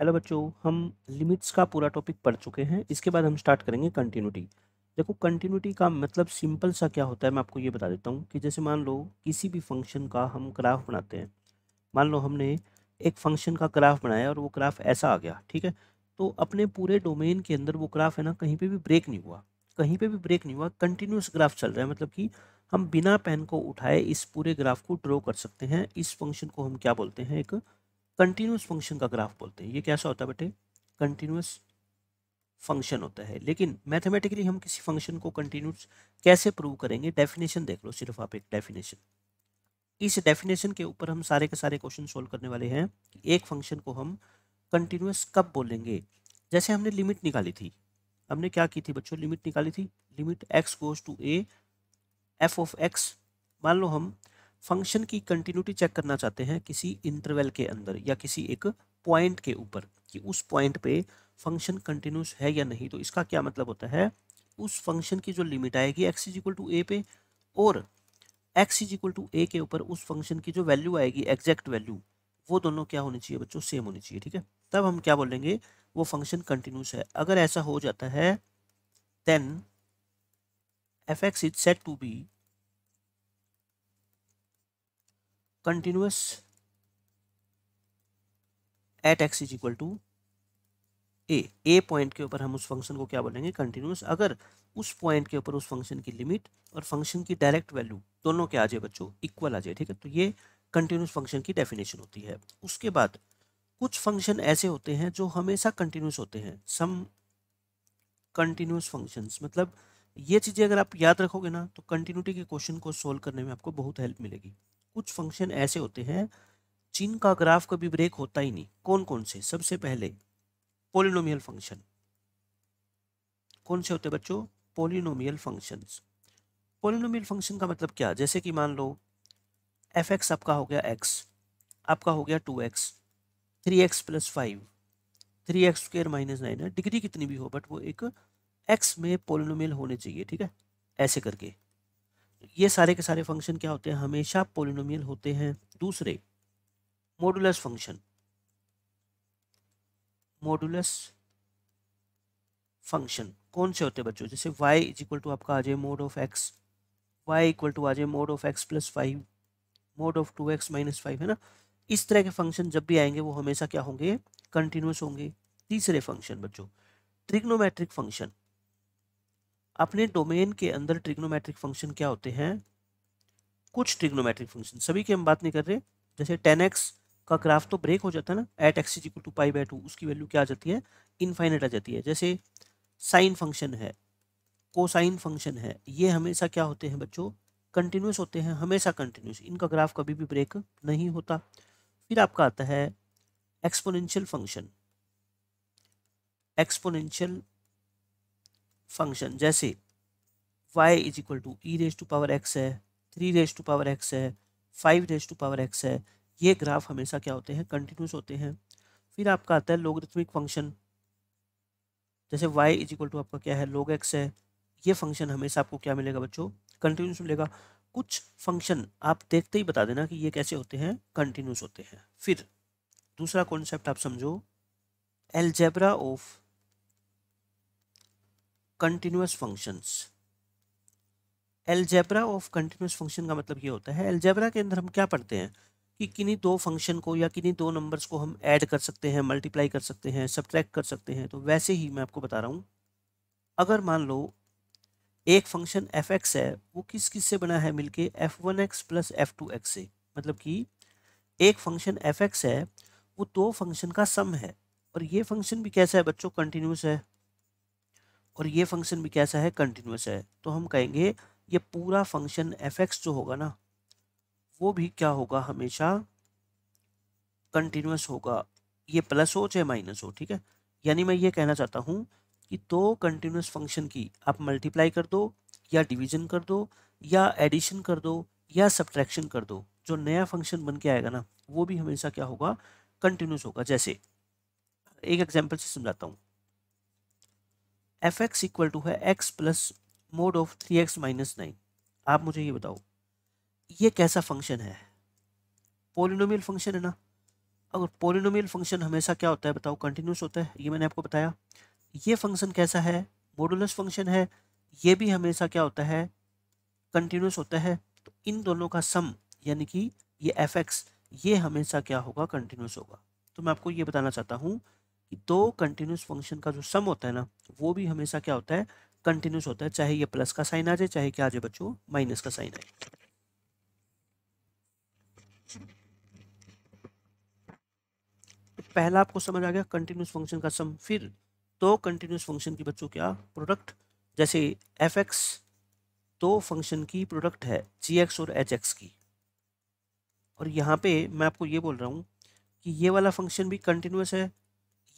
hello बच्चों हम limits का पूरा टॉपिक पढ़ चुके हैं इसके बाद हम स्टार्ट करेंगे कंटिन्यूटी देखो कंटिन्यूटी का मतलब सिंपल सा क्या होता है मैं आपको ये बता देता हूँ कि जैसे मान लो किसी भी फंक्शन का हम ग्राफ बनाते हैं मान लो हमने एक फंक्शन का ग्राफ बनाया और वो ग्राफ ऐसा आ गया ठीक है तो अपने पूरे डोमेन के अंदर वो ग्राफ है ना कहीं पर भी ब्रेक नहीं हुआ कहीं पर भी ब्रेक नहीं हुआ कंटिन्यूस ग्राफ चल रहा है मतलब कि हम बिना पेन को उठाए इस पूरे ग्राफ को ड्रॉ कर सकते हैं इस फंक्शन को हम क्या बोलते हैं एक कंटिन्यूस फंक्शन का ग्राफ बोलते हैं ये कैसा होता है बेटे कंटिन्यूस फंक्शन होता है लेकिन मैथमेटिकली हम किसी फंक्शन को कंटिन्यूस कैसे प्रूव करेंगे डेफिनेशन देख लो सिर्फ आप एक डेफिनेशन इस डेफिनेशन के ऊपर हम सारे के सारे क्वेश्चन सोल्व करने वाले हैं कि एक फंक्शन को हम कंटिन्यूस कब बोलेंगे जैसे हमने लिमिट निकाली थी हमने क्या की थी बच्चों लिमिट निकाली थी limit x goes to a f of x मान लो हम फंक्शन की कंटिन्यूटी चेक करना चाहते हैं किसी इंटरवल के अंदर या किसी एक पॉइंट के ऊपर कि उस पॉइंट पे फंक्शन कंटिन्यूस है या नहीं तो इसका क्या मतलब होता है उस फंक्शन की जो लिमिट आएगी एक्स इज टू ए पे और एक्स इज टू ए के ऊपर उस फंक्शन की जो वैल्यू आएगी एग्जैक्ट वैल्यू वो दोनों क्या होनी चाहिए बच्चों सेम होनी चाहिए ठीक है तब हम क्या बोलेंगे वो फंक्शन कंटिन्यूस है अगर ऐसा हो जाता है then f x is set to be continuous at x is equal to a a point के ऊपर हम उस फंक्शन को क्या बोलेंगे कंटिन्यूस अगर उस पॉइंट के ऊपर उस फंक्शन की लिमिट और फंक्शन की डायरेक्ट वैल्यू दोनों के आ जाए बच्चों इक्वल आ जाए ठीक है तो ये कंटिन्यूस फंक्शन की डेफिनेशन होती है उसके बाद कुछ फंक्शन ऐसे होते हैं जो हमेशा कंटिन्यूस होते हैं सम कंटिन्यूस फंक्शंस मतलब ये चीज़ें अगर आप याद रखोगे ना तो कंटिन्यूटी के क्वेश्चन को सोल्व करने में आपको बहुत हेल्प मिलेगी कुछ फंक्शन ऐसे होते हैं जिनका ग्राफ कभी ब्रेक होता ही नहीं कौन कौन से सबसे पहले पोलिनोमियल फंक्शन कौन से होते हैं बच्चों पोलिनोमियल फंक्शन पोलिनोमियल फंक्शन का मतलब क्या जैसे कि मान लो एफ एक्स आपका हो गया एक्स आपका हो गया two x three x plus five three x square minus nine है डिग्री कितनी भी हो बट वो एक एक्स में पोलिनोमियल होने चाहिए ठीक है ऐसे करके ये सारे के सारे फंक्शन क्या होते हैं हमेशा पोलिनोमियल होते हैं दूसरे मोडुलस फंक्शन मोडुलस फंक्शन कौन से होते हैं बच्चों जैसे y इज इक्वल टू आपका आ जाए mod of x y equal to आ जाए mod of x plus five mod of two x minus five है ना इस तरह के फंक्शन जब भी आएंगे वो हमेशा क्या होंगे कंटिन्यूस होंगे तीसरे फंक्शन बच्चों ट्रिग्नोमेट्रिक फंक्शन अपने डोमेन के अंदर ट्रिग्नोमेट्रिक फंक्शन क्या होते हैं कुछ ट्रिग्नोमेट्रिक फंक्शन सभी की हम बात नहीं कर रहे जैसे टेन एक्स का ग्राफ तो ब्रेक हो जाता है ना at x is equal to pi by two उसकी वैल्यू क्या आ जाती है इनफाइनेट आ जाती है जैसे साइन फंक्शन है कोसाइन फंक्शन है ये हमेशा क्या होते हैं बच्चों कंटिन्यूस होते हैं हमेशा कंटिन्यूस इनका ग्राफ कभी भी ब्रेक नहीं होता फिर आपका आता है एक्सपोनेंशियल फंक्शन एक्सपोनेंशियल फंक्शन जैसे y is equal to e raise to power x है three raise to power x है five raise to power x है ये ग्राफ हमेशा क्या होते हैं कंटिन्यूस होते हैं फिर आपका आता है लोगरिथमिक फंक्शन जैसे y इज इक्वल टू आपका क्या है लोग एक्स है ये फंक्शन हमेशा आपको क्या मिलेगा बच्चों कंटिन्यूस मिलेगा कुछ फंक्शन आप देखते ही बता देना कि ये कैसे होते हैं कंटिन्यूस होते हैं फिर दूसरा कॉन्सेप्ट आप समझो algebra of continuous functions algebra of continuous function का मतलब ये होता है एल्जेब्रा के अंदर हम क्या पढ़ते हैं कि किन्हीं दो फंक्शन को या किन्हीं दो नंबर्स को हम ऐड कर सकते हैं मल्टीप्लाई कर सकते हैं सब्ट्रैक्ट कर सकते हैं तो वैसे ही मैं आपको बता रहा हूँ अगर मान लो एक फंक्शन एफ एक्स है वो किस किस से बना है मिलके f one x plus f two x से मतलब कि एक फंक्शन एफ एक्स है वो दो फंक्शन का सम है और ये फंक्शन भी कैसा है बच्चों कंटिन्यूस है और ये फंक्शन भी कैसा है कंटिन्यूस है तो हम कहेंगे ये पूरा फंक्शन एफ एक्स जो होगा ना वो भी क्या होगा हमेशा कंटिन्यूस होगा ये प्लस हो चाहे माइनस हो ठीक है यानी मैं ये कहना चाहता हूँ कि दो कंटिन्यूस फंक्शन की आप मल्टीप्लाई कर दो या डिवीजन कर दो या एडिशन कर दो या सब्ट्रैक्शन कर दो जो नया फंक्शन बन के आएगा ना वो भी हमेशा क्या होगा कंटिन्यूस होगा जैसे एक एग्जाम्पल से समझाता हूँ एफ एक्स इक्वल टू है x plus mod of three x minus nine आप मुझे ये बताओ ये कैसा फंक्शन है पोलिनोमियल फंक्शन है ना अगर पोलिनोमियल फंक्शन हमेशा क्या होता है बताओ कंटिन्यूस होता है ये मैंने आपको बताया ये फंक्शन कैसा है मोडुलस फंक्शन है ये भी हमेशा क्या होता है कंटिन्यूस होता है तो इन दोनों का सम यानी कि ये एफ एक्स ये हमेशा क्या होगा कंटिन्यूस होगा तो मैं आपको ये बताना चाहता हूँ कि दो कंटिन्यूस फंक्शन का जो सम होता है ना वो भी हमेशा क्या होता है कंटिन्यूस होता है चाहे ये प्लस का साइन आ जाए चाहे क्या आ जाए बच्चों माइनस का साइन आए तो पहला आपको समझ आ गया कंटिन्यूस फंक्शन का सम फिर दो कंटिन्यूस फंक्शन की बच्चों क्या प्रोडक्ट जैसे एफ एक्स दो फंक्शन की प्रोडक्ट है जी एक्स और एच एक्स की और यहाँ पे मैं आपको ये बोल रहा हूँ कि ये वाला फंक्शन भी कंटिन्यूस है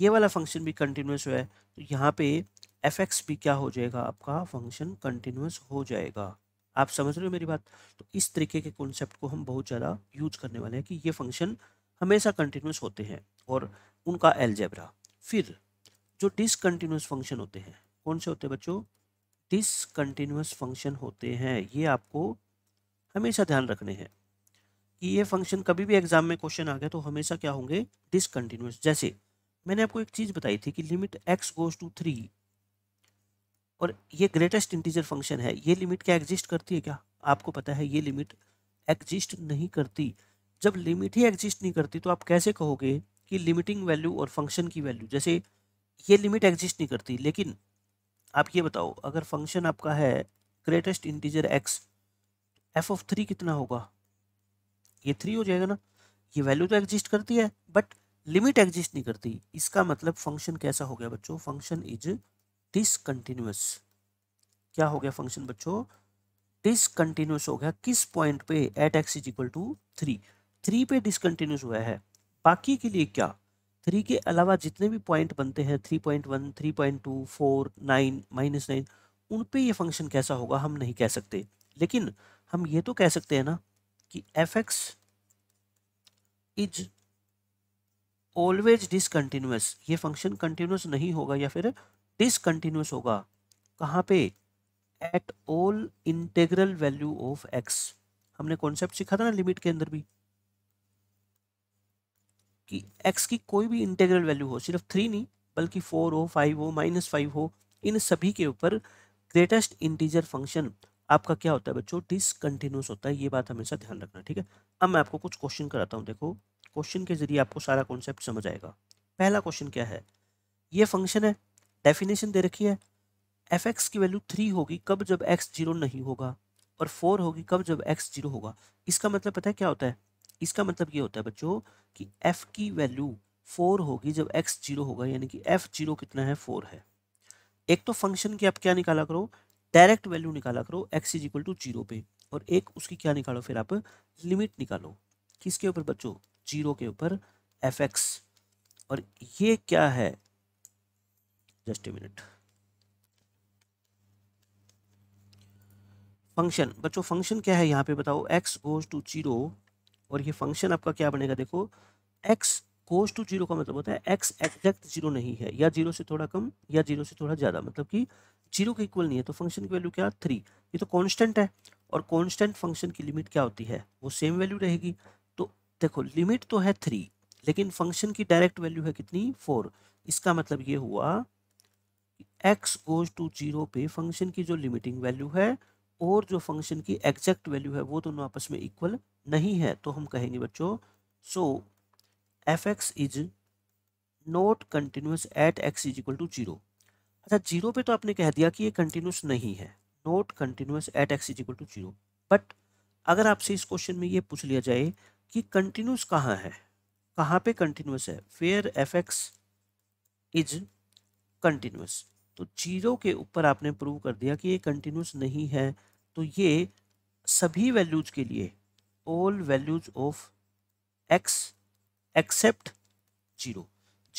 ये वाला फंक्शन भी कंटिन्यूस है तो यहाँ पे एफ एक्स भी क्या हो जाएगा आपका फंक्शन कंटिन्यूस हो जाएगा आप समझ रहे हो मेरी बात तो इस तरीके के कॉन्सेप्ट को हम बहुत ज़्यादा यूज करने वाले हैं कि ये फंक्शन हमेशा कंटिन्यूस होते हैं और उनका एलजेब्रा फिर जो डिसकंटिन्यूस फंक्शन होते हैं कौन से होते हैं बच्चों डिसकंटिन्यूस फंक्शन होते हैं ये आपको हमेशा ध्यान रखने हैं कि ये फंक्शन कभी भी एग्जाम में क्वेश्चन आ गया तो हमेशा क्या होंगे डिसकंटिन्यूस जैसे मैंने आपको एक चीज़ बताई थी कि limit x goes to three और ये ग्रेटेस्ट इंटीजर फंक्शन है ये लिमिट क्या एग्जिस्ट करती है क्या आपको पता है ये लिमिट एग्जिस्ट नहीं करती जब लिमिट ही एग्जिस्ट नहीं करती तो आप कैसे कहोगे कि लिमिटिंग वैल्यू और फंक्शन की वैल्यू जैसे ये लिमिट एग्जिस्ट नहीं करती लेकिन आप ये बताओ अगर फंक्शन आपका है greatest integer x f of three कितना होगा ये थ्री हो जाएगा ना ये वैल्यू तो एग्जिस्ट करती है बट लिमिट एग्जिस्ट नहीं करती इसका मतलब फंक्शन कैसा हो गया बच्चों फंक्शन इज डिसकंटिन्यूस क्या हो गया फंक्शन बच्चों डिसकंटिन्यूस हो गया किस पॉइंट पे at x is equal to three three पे डिसकंटिन्यूस हुआ है बाकी के लिए क्या थ्री के अलावा जितने भी पॉइंट बनते हैं three point one three point two four nine minus nine उन पे ये फंक्शन कैसा होगा हम नहीं कह सकते लेकिन हम ये तो कह सकते हैं ना कि f x is always discontinuous ये फंक्शन कंटिन्यूस नहीं होगा या फिर डिसकंटिन्यूस होगा कहाँ पे at all integral value of x हमने कॉन्सेप्ट सीखा था ना लिमिट के अंदर भी कि एक्स की कोई भी इंटेग्रल वैल्यू हो सिर्फ थ्री नहीं बल्कि फोर हो फाइव हो माइनस फाइव हो इन सभी के ऊपर ग्रेटेस्ट इंटीजर फंक्शन आपका क्या होता है बच्चों डिसकंटिन्यूस होता है ये बात हमेशा ध्यान रखना ठीक है अब मैं आपको कुछ क्वेश्चन कराता हूँ देखो क्वेश्चन के ज़रिए आपको सारा कॉन्सेप्ट समझ आएगा पहला क्वेश्चन क्या है ये फंक्शन है डेफिनेशन दे रखी है एफ एक्स की वैल्यू थ्री होगी कब जब एक्स जीरो नहीं होगा और फोर होगी कब जब एक्स जीरो होगा इसका मतलब पता है क्या होता है इसका मतलब ये होता है बच्चों कि एफ़ की वैल्यू फोर होगी जब एक्स जीरो होगा यानी कि एफ जीरो कितना है फोर है एक तो फंक्शन की आप क्या निकाला करो डायरेक्ट वैल्यू निकाला करो x is equal to zero पे और एक उसकी क्या निकालो फिर आप लिमिट निकालो किसके ऊपर बच्चों जीरो के ऊपर एफ एक्स और ये क्या है जस्ट ए मिनट फंक्शन बच्चों फंक्शन क्या है यहाँ पे बताओ एक्स गोज टू जीरो और ये फंक्शन आपका क्या बनेगा देखो एक्स गोज टू जीरो का मतलब होता है एक्स एग्जैक्ट जीरो नहीं है या जीरो से थोड़ा कम या जीरो से थोड़ा ज़्यादा मतलब कि जीरो के इक्वल नहीं है तो फंक्शन की वैल्यू क्या थ्री ये तो कॉन्स्टेंट है और कॉन्स्टेंट फंक्शन की लिमिट क्या होती है वो सेम वैल्यू रहेगी देखो लिमिट तो है थ्री लेकिन फंक्शन की डायरेक्ट वैल्यू है कितनी फोर इसका मतलब ये हुआ एक्स गोज टू जीरो पे फंक्शन की जो लिमिटिंग वैल्यू है और जो फंक्शन की एग्जैक्ट वैल्यू है वो दोनों आपस में इक्वल नहीं है तो हम कहेंगे बच्चों so f x is not continuous at x is equal to zero अच्छा जीरो पे तो आपने कह दिया कि ये कंटिन्यूस नहीं है not continuous at x is equal to zero but अगर आपसे इस क्वेश्चन में ये पूछ लिया जाए कि कंटिन्यूस कहाँ है कहाँ पे कंटिन्यूस है फेयर एफ एक्स इज कंटिन्यूस तो जीरो के ऊपर आपने प्रूव कर दिया कि ये कंटिन्यूस नहीं है तो ये सभी वैल्यूज के लिए all values of x except zero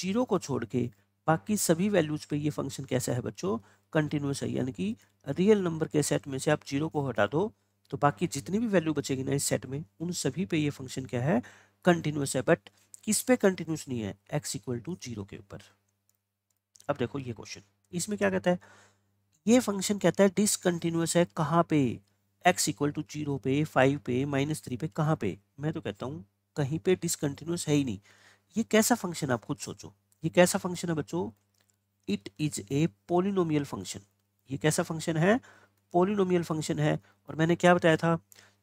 zero को छोड़ के बाकी सभी वैल्यूज पे ये फंक्शन कैसा है बच्चों कंटिन्यूस है यानी कि रियल नंबर के सेट में से आप जीरो को हटा दो तो बाकी जितनी भी वैल्यू बचेगी ना इस सेट में उन सभी पे ये फंक्शन क्या है कंटिन्यूस है बट किस पे कंटिन्यूस नहीं है एक्स इक्वल टू जीरो के ऊपर अब देखो ये क्वेश्चन इसमें क्या कहता है ये फंक्शन कहता है डिसकंटिन्यूस है कहाँ पे एक्स इक्वल टू जीरो पे फाइव पे माइनस थ्री पे कहाँ पे मैं तो कहता हूँ कहीं पे डिसकंटिन्यूस है ही नहीं ये कैसा फंक्शन है आप खुद सोचो ये कैसा फंक्शन है बच्चों it is a polynomial function ये कैसा फंक्शन है पोलिनोमियल फंक्शन है और मैंने क्या बताया था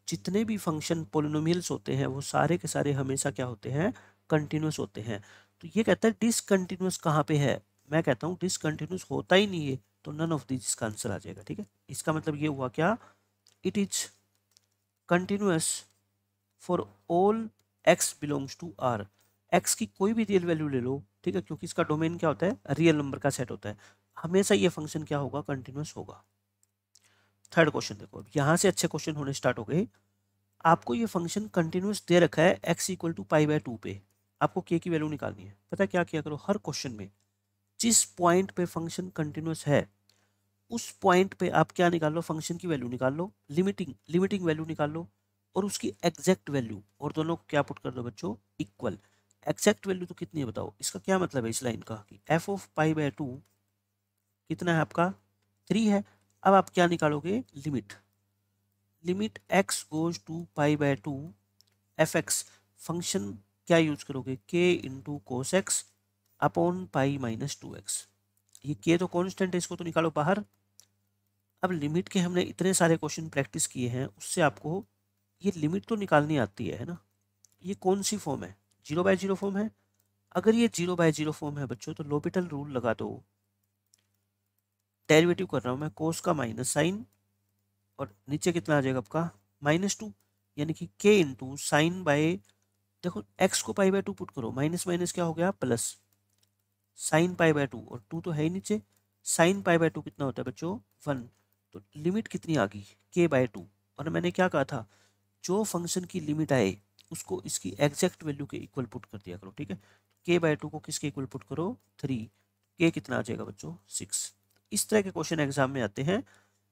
जितने भी फंक्शन पोलिनोमियल्स होते हैं वो सारे के सारे हमेशा क्या होते हैं कंटिन्यूस होते हैं तो ये कहता है डिसकंटिन्यूस कहाँ पे है मैं कहता हूँ डिसकंटिन्यूस होता ही नहीं है तो नन ऑफ दिस इसका आंसर आ जाएगा ठीक है इसका मतलब ये हुआ क्या it is continuous for all x belongs to R x की कोई भी रियल वैल्यू ले लो ठीक है क्योंकि इसका डोमेन क्या होता है रियल नंबर का सेट होता है हमेशा ये फंक्शन क्या होगा कंटिन्यूस होगा थर्ड क्वेश्चन देखो यहाँ से अच्छे क्वेश्चन होने स्टार्ट हो गए आपको ये फंक्शन कंटिन्यूस दे रखा है x equal to pi by two पे आपको के की वैल्यू निकालनी है पता क्या किया करो हर क्वेश्चन में जिस पॉइंट पे फंक्शन कंटिन्यूस है उस पॉइंट पे आप क्या निकाल लो फंक्शन की वैल्यू निकाल लो लिमिटिंग लिमिटिंग वैल्यू निकाल लो और उसकी एग्जैक्ट वैल्यू और दोनों को क्या पुट कर दो बच्चों इक्वल एग्जैक्ट वैल्यू तो कितनी है बताओ इसका क्या मतलब है इस लाइन का कि f of pi by two कितना है आपका थ्री है अब आप क्या निकालोगे limit limit x goes to pi by two f x function क्या यूज करोगे k into cos x upon pi minus two x ये के तो कांस्टेंट है इसको तो निकालो बाहर अब लिमिट के हमने इतने सारे क्वेश्चन प्रैक्टिस किए हैं उससे आपको ये लिमिट तो निकालनी आती है है ना ये कौन सी फॉर्म है जीरो बाय जीरो फॉर्म है अगर ये जीरो बाय जीरो फॉर्म है बच्चों तो लोपिटल रूल लगा दो डेरिवेटिव कर रहा हूँ मैं कोस का माइनस साइन और नीचे कितना आ जाएगा आपका माइनस टू यानी कि के इंटू साइन बाय देखो एक्स को पाई बाय टू पुट करो माइनस माइनस क्या हो गया plus sine pi by two और टू तो है ही नीचे साइन पाई बाय टू कितना होता है बच्चों वन तो लिमिट कितनी आ गई के बाय टू और मैंने क्या कहा था जो फंक्शन की लिमिट आए उसको इसकी एग्जैक्ट वैल्यू के इक्वल पुट कर दिया करो ठीक है के बाय टू को किसके इक्वल पुट करो थ्री के कितना आ जाएगा बच्चों सिक्स इस तरह के क्वेश्चन एग्जाम में आते हैं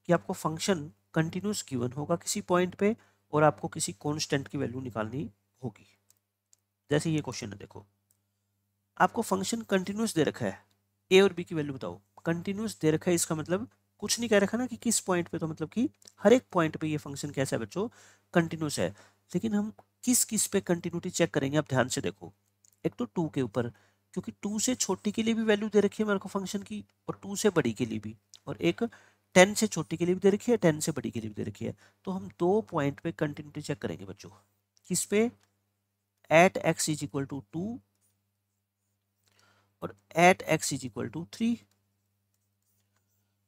कि आपको फंक्शन कंटिन्यूस गिवन होगा किसी पॉइंट पे और आपको किसी कॉन्स्टेंट की वैल्यू निकालनी होगी जैसे ये क्वेश्चन है देखो आपको फंक्शन कंटिन्यूस दे रखा है ए और बी की वैल्यू बताओ कंटिन्यूस दे रखा है इसका मतलब कुछ नहीं कह रखा ना कि किस पॉइंट पे तो मतलब कि हर एक पॉइंट पे ये फंक्शन कैसा है बच्चों कंटिन्यूस है लेकिन हम किस किस पे कंटिन्यूटी चेक करेंगे आप ध्यान से देखो एक तो टू के ऊपर क्योंकि टू से छोटी के लिए भी वैल्यू दे रखी है मेरे को फंक्शन की और टू से बड़ी के लिए भी और एक टेन से छोटी के लिए भी दे रखी है टेन से बड़ी के लिए भी दे रखी है तो हम दो पॉइंट पे कंटिन्यूटी चेक करेंगे बच्चों किस पे at x is equal to two और at x is equal to three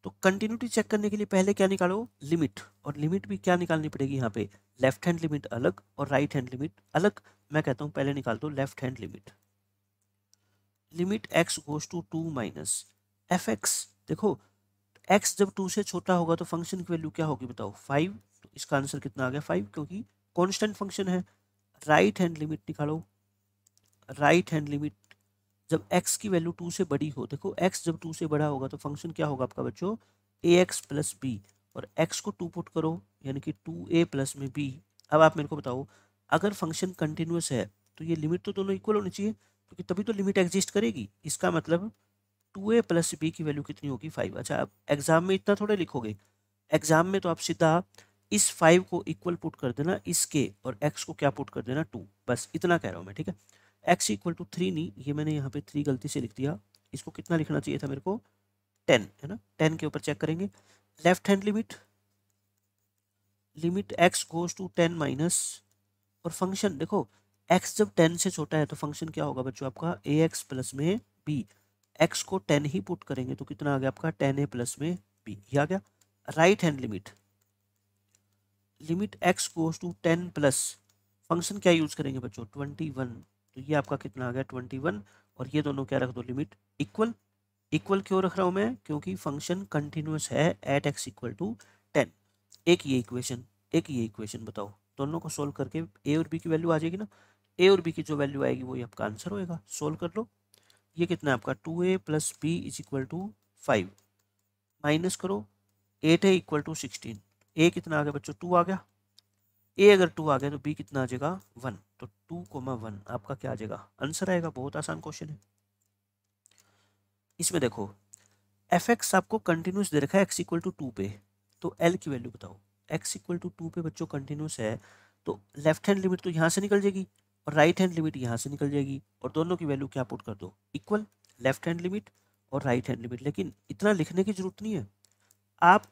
तो कंटिन्यूटी चेक करने के लिए पहले क्या निकालो लिमिट और लिमिट भी क्या निकालनी पड़ेगी यहाँ पे लेफ्ट हैंड लिमिट अलग और राइट हैंड लिमिट अलग मैं कहता हूँ पहले निकाल दो left hand limit limit x goes to two minus f x देखो एक्स जब टू से छोटा होगा तो फंक्शन की वैल्यू क्या होगी बताओ फाइव तो इसका आंसर कितना आ गया फाइव क्योंकि कॉन्स्टेंट फंक्शन है राइट हैंड लिमिट निकालो राइट हैंड लिमिट जब एक्स की वैल्यू टू से बड़ी हो देखो एक्स जब टू से बड़ा होगा तो फंक्शन क्या होगा आपका बच्चों ए एक्स प्लस बी और एक्स को टू पुट करो यानी कि टू ए प्लस में बी अब आप मेरे को बताओ अगर फंक्शन कंटिन्यूस है तो ये लिमिट तो दोनों इक्वल होनी चाहिए क्योंकि तभी तो लिमिट एग्जिस्ट करेगी इसका मतलब टू ए प्लस बी की वैल्यू कितनी होगी फाइव अच्छा आप एग्जाम में इतना थोड़े लिखोगे एग्जाम में तो आप सीधा इस फाइव को इक्वल पुट कर देना इसके और एक्स को क्या पुट कर देना टू बस इतना कह रहा हूँ मैं ठीक है एक्स इक्वल टू थ्री नहीं ये मैंने यहाँ पे थ्री गलती से लिख दिया इसको कितना लिखना चाहिए था मेरे को टेन है ना टेन के ऊपर चेक करेंगे left hand limit limit x goes to ten minus और फंक्शन देखो एक्स जब टेन से छोटा है तो फंक्शन क्या होगा बच्चों आपका ए एक्स प्लस में बी एक्स को टेन ही पुट करेंगे तो कितना आ गया आपका टेन ए प्लस में बी ये आ गया right hand limit limit x goes to ten plus function क्या यूज करेंगे बच्चों ट्वेंटी वन तो ये आपका कितना आ गया ट्वेंटी वन और ये दोनों क्या रख दो लिमिट इक्वल इक्वल क्यों रख रहा हूँ मैं क्योंकि फंक्शन कंटिन्यूस है at x equal to ten एक ये इक्वेशन एक ये इक्वेशन बताओ दोनों को सोल्व करके ए और बी की वैल्यू आ जाएगी ना ए और बी की जो वैल्यू आएगी वही आपका आंसर होएगा सोल्व कर लो ये कितना है आपका two a plus b is equal to five minus करो एट है इक्वल टू सिक्सटीन ए कितना आ गया बच्चों टू आ गया ए अगर टू आ गया तो बी कितना आ जाएगा वन तो टू कोमा वन आपका क्या आ जाएगा आंसर आएगा बहुत आसान क्वेश्चन है इसमें देखो एफ एक्स आपको कंटिन्यूस दे रखा है एक्स इक्वल टू टू पे तो एल की वैल्यू बताओ एक्स इक्वल टू टू पे बच्चों कंटिन्यूस है तो लेफ्ट हैंड लिमिट तो यहाँ से निकल जाएगी और राइट हैंड लिमिट यहाँ से निकल जाएगी और दोनों की वैल्यू क्या पुट कर दो इक्वल लेफ्ट हैंड लिमिट और राइट हैंड लिमिट लेकिन इतना लिखने की ज़रूरत नहीं है आप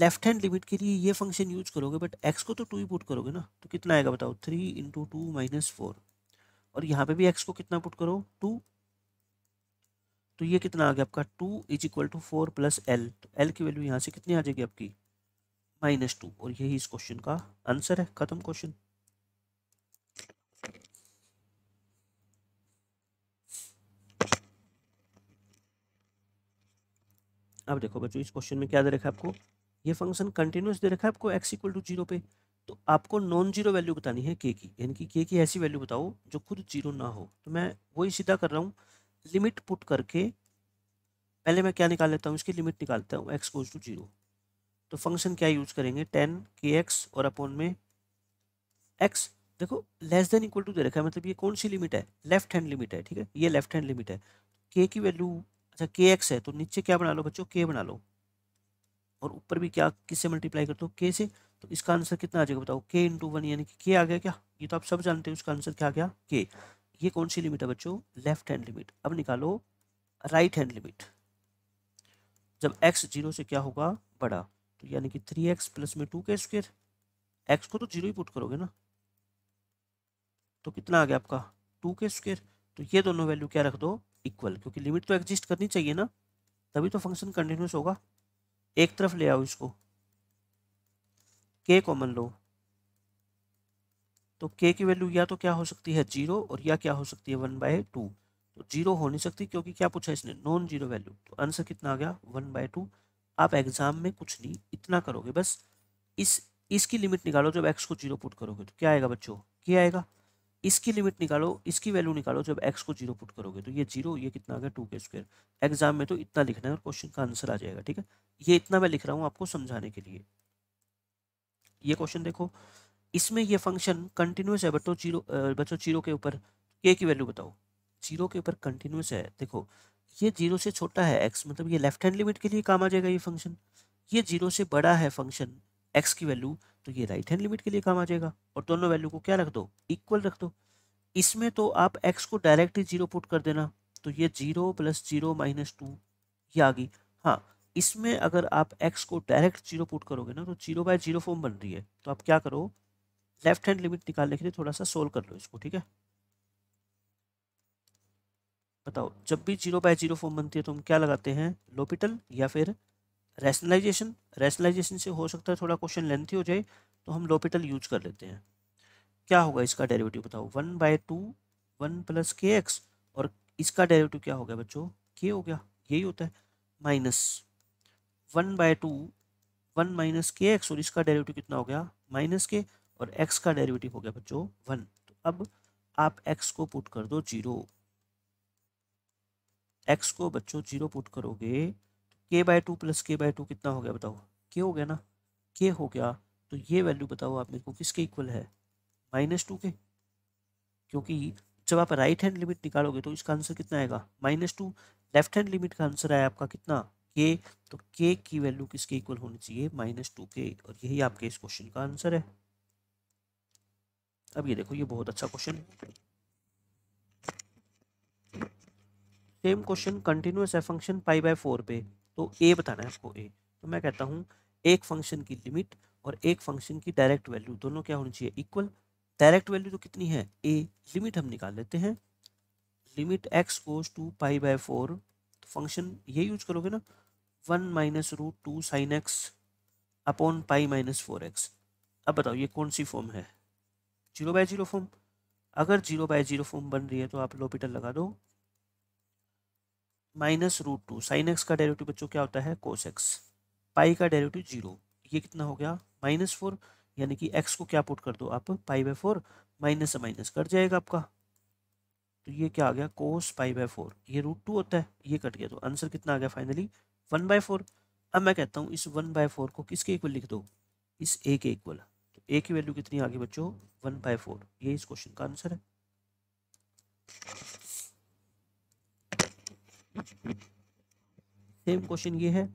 लेफ्ट हैंड लिमिट के लिए ये फंक्शन यूज करोगे बट एक्स को तो टू ही पुट करोगे ना तो कितना आएगा बताओ three into two minus four और यहाँ पे भी एक्स को कितना पुट करो टू तो ये कितना आ गया आपका two is equal to four plus L तो एल की वैल्यू यहाँ से कितनी आ जाएगी आपकी माइनस टू और यही इस क्वेश्चन का आंसर है ख़त्म क्वेश्चन अब देखो बच्चों इस क्वेश्चन में क्या दे रखा है आपको ये फंक्शन कंटिन्यूस दे रखा है आपको एक्स इक्वल टू जीरो पे तो आपको नॉन जीरो वैल्यू बतानी है के की यानी कि के की ऐसी वैल्यू बताओ जो खुद जीरो ना हो तो मैं वही सीधा कर रहा हूँ लिमिट पुट करके पहले मैं क्या निकाल लेता हूँ इसकी लिमिट निकालता हूँ एक्स कोज टू जीरो तो फंक्शन क्या यूज करेंगे टेन के एक्स और अपोन में एक्स देखो लेस देन इक्वल टू दे रखा है मतलब ये कौन सी लिमिट है लेफ्ट हैंड लिमिट है ठीक है ये लेफ्ट हैंड लिमिट है के की वैल्यू अच्छा के एक्स है तो नीचे क्या बना लो बच्चों के बना लो और ऊपर भी क्या किससे मल्टीप्लाई करते हो के से तो इसका आंसर कितना आ जाएगा बताओ के इंटू वन यानी कि के आ गया क्या ये तो आप सब जानते हो उसका आंसर क्या आ गया के ये कौन सी लिमिट है बच्चों लेफ्ट हैंड लिमिट अब निकालो राइट हैंड लिमिट जब एक्स जीरो से क्या होगा बड़ा तो यानी कि थ्री एक्स प्लस में टू के स्क्वेयर एक्स को तो जीरो ही पुट करोगे ना तो कितना आ गया आपका टू के स्क्वेयर तो ये दोनों वैल्यू क्या रख दो इक्वल क्योंकि लिमिट तो एग्जिस्ट करनी चाहिए ना तभी तो फंक्शन कंटिन्यूस होगा एक तरफ ले आओ इसको के कॉमन लो तो के की वैल्यू या तो क्या हो सकती है जीरो और या क्या हो सकती है वन बाय टू तो जीरो हो नहीं सकती क्योंकि क्या पूछा इसने नॉन जीरो वैल्यू तो आंसर कितना आ गया वन बाय टू आप एग्जाम में कुछ नहीं इतना करोगे बस इस इसकी लिमिट निकालो जब एक्स को जीरो पुट करोगे तो क्या आएगा बच्चों क्या आएगा इसकी लिमिट निकालो इसकी वैल्यू निकालो जब एक्स को जीरो पुट करोगे तो ये जीरो ये कितना आ गया टू के स्क्वायर एग्जाम में तो इतना लिखना है और क्वेश्चन का आंसर आ जाएगा ठीक है ये इतना मैं लिख रहा हूँ आपको समझाने के लिए ये क्वेश्चन देखो इसमें ये फंक्शन कंटिन्यूस है बटो जीरो बच्चों जीरो के ऊपर के की वैल्यू बताओ जीरो के ऊपर कंटिन्यूस है देखो ये जीरो से छोटा है एक्स मतलब ये लेफ्ट हैंड लिमिट के लिए काम आ जाएगा ये फंक्शन ये जीरो से बड़ा है फंक्शन एक्स की वैल्यू तो ये राइट हैंड लिमिट के लिए काम आ जाएगा और दोनों वैल्यू को क्या रख दो इक्वल रख दो इसमें तो आप एक्स को डायरेक्टली जीरो पुट कर देना तो ये zero plus zero minus two ये आ गई हाँ इसमें अगर आप एक्स को डायरेक्ट जीरो पुट करोगे ना तो जीरो बाय जीरो फॉर्म बन रही है तो आप क्या करो लेफ्ट हैंड लिमिट निकालने के लिए थोड़ा सा सोल्व कर लो इसको ठीक है बताओ जब भी जीरो बाय जीरो फॉर्म बनती है तो हम क्या लगाते हैं लोपिटल या फिर रैशनलाइजेशन रैशनलाइजेशन से हो सकता है थोड़ा क्वेश्चन लेंथी हो जाए तो हम लोपिटल यूज कर लेते हैं क्या होगा इसका डेरिवेटिव बताओ one by two one plus k x और इसका डेरिवेटिव क्या हो गया बच्चों के हो गया यही होता है minus one by two one minus k x और इसका डेरिवेटिव कितना हो गया माइनस के और एक्स का डेरिवेटिव हो गया बच्चों वन तो अब आप एक्स को पुट कर दो जीरो एक्स को बच्चों जीरो पुट करोगे k by two plus k by two कितना हो गया बताओ के हो गया ना के हो गया तो ये वैल्यू बताओ आप मेरे को किसके इक्वल है माइनस टू के क्योंकि जब आप राइट हैंड लिमिट निकालोगे तो इसका आंसर कितना आएगा minus two left hand limit का आंसर आया आपका कितना के तो के की वैल्यू किसके इक्वल होनी चाहिए माइनस टू के और यही आपके इस क्वेश्चन का आंसर है अब ये देखो ये बहुत अच्छा क्वेश्चन है सेम क्वेश्चन कंटिन्यूस है फंक्शन पाई बाय फोर पे तो ए बताना है आपको ए तो मैं कहता हूँ एक फंक्शन की लिमिट और एक फंक्शन की डायरेक्ट वैल्यू दोनों क्या होनी चाहिए इक्वल डायरेक्ट वैल्यू तो कितनी है ए लिमिट हम निकाल लेते हैं limit x goes to pi by four तो फंक्शन ये यूज करोगे ना one minus root two sine x upon pi minus four x अब बताओ ये कौन सी फॉर्म है जीरो बाय जीरो फॉर्म अगर जीरो बाय जीरो फॉर्म बन रही है तो आप लोपिटल लगा दो minus root two sine x का डेरिवेटिव बच्चों क्या होता है कोस एक्स पाई का डेरिवेटिव जीरो ये कितना हो गया माइनस फोर यानी कि एक्स को क्या पुट कर दो आप पाई बाय फोर माइनस से माइनस कट जाएगा आपका तो ये क्या आ गया कोस पाई बाय फोर ये रूट टू होता है ये कट गया तो आंसर कितना आ गया फाइनली वन बाय फोर अब मैं कहता हूँ इस वन बाय फोर को किसके इक्वल लिख दो इस ए के इक्वल तो ए की वैल्यू कितनी आ गई बच्चों वन बाय फोर ये इस क्वेश्चन का आंसर है सेम क्वेश्चन ये है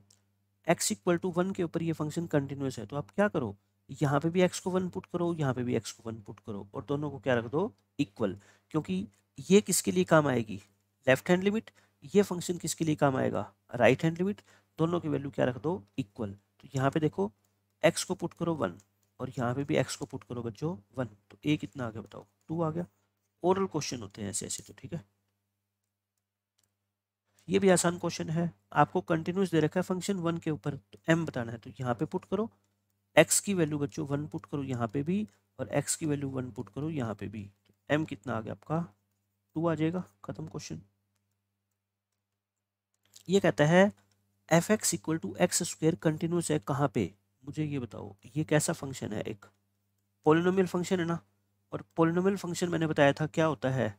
एक्स इक्वल टू वन के ऊपर ये फंक्शन कंटिन्यूस है तो आप क्या करो यहाँ पे भी एक्स को वन पुट करो यहाँ पे भी एक्स को वन पुट करो और दोनों को क्या रख दो इक्वल क्योंकि ये किसके लिए काम आएगी लेफ्ट हैंड लिमिट ये फंक्शन किसके लिए काम आएगा राइट हैंड लिमिट दोनों की वैल्यू क्या रख दो इक्वल तो यहाँ पे देखो एक्स को पुट करो वन और यहाँ पे भी एक्स को पुट करो बच्चों वन तो ए कितना आ गया बताओ टू आ गया ओरल क्वेश्चन होते हैं ऐसे ऐसे तो ठीक है ये भी आसान क्वेश्चन है आपको कंटिन्यूस दे रखा है फंक्शन वन के ऊपर तो एम बताना है तो यहाँ पे पुट करो एक्स की वैल्यू बच्चों वन पुट करो यहाँ पे भी और एक्स की वैल्यू वन पुट करो यहाँ पे भी तो एम कितना आ गया आपका टू आ जाएगा खत्म क्वेश्चन ये कहता है f x equal to x square continuous है कहाँ पे मुझे ये बताओ ये कैसा फंक्शन है एक पोलिनोमियल फंक्शन है ना और पोलिनोमियल फंक्शन मैंने बताया था क्या होता है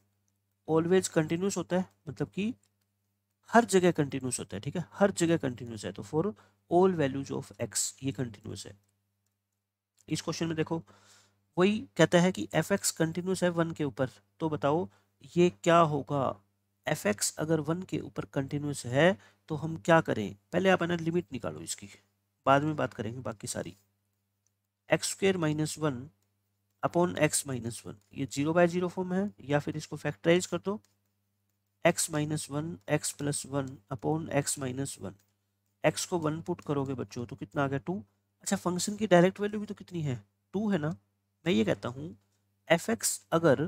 ऑलवेज कंटिन्यूस होता है मतलब कि हर जगह कंटिन्यूस होता है ठीक है हर जगह कंटिन्यूस है तो for all values of x ये कंटिन्यूस है इस क्वेश्चन में देखो वही कहता है कि एफ एक्स कंटिन्यूस है वन के ऊपर तो बताओ ये क्या होगा एफ एक्स अगर वन के ऊपर कंटिन्यूस है तो हम क्या करें पहले आप है ना लिमिट निकालो इसकी बाद में बात करेंगे बाकी सारी x square minus one upon x minus one ये जीरो बाय जीरो फॉर्म है या फिर इसको फैक्टराइज कर दो x minus one x plus one upon x minus one x को वन पुट करोगे बच्चों तो कितना आ गया टू अच्छा फंक्शन की डायरेक्ट वैल्यू भी तो कितनी है टू है ना मैं ये कहता हूँ एफ एक्स अगर